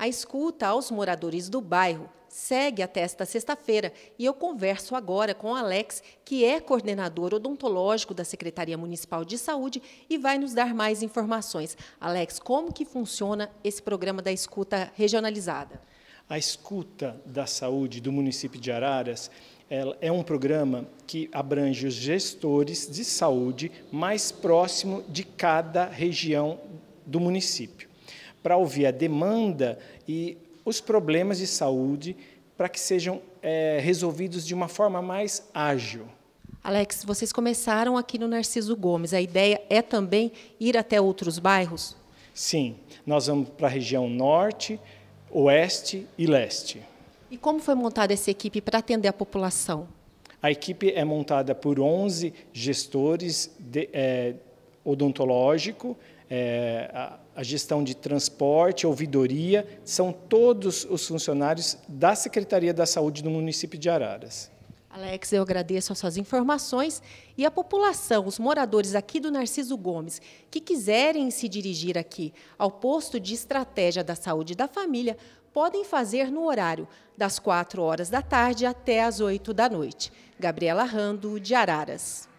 a escuta aos moradores do bairro segue até esta sexta-feira e eu converso agora com Alex, que é coordenador odontológico da Secretaria Municipal de Saúde e vai nos dar mais informações. Alex, como que funciona esse programa da escuta regionalizada? A escuta da saúde do município de Araras é um programa que abrange os gestores de saúde mais próximo de cada região do município para ouvir a demanda e os problemas de saúde para que sejam é, resolvidos de uma forma mais ágil. Alex, vocês começaram aqui no Narciso Gomes. A ideia é também ir até outros bairros? Sim, nós vamos para a região norte, oeste e leste. E como foi montada essa equipe para atender a população? A equipe é montada por 11 gestores de, é, odontológico, é, a, gestão de transporte, ouvidoria, são todos os funcionários da Secretaria da Saúde do município de Araras. Alex, eu agradeço as suas informações e a população, os moradores aqui do Narciso Gomes, que quiserem se dirigir aqui ao posto de estratégia da saúde da família, podem fazer no horário das 4 horas da tarde até as 8 da noite. Gabriela Rando, de Araras.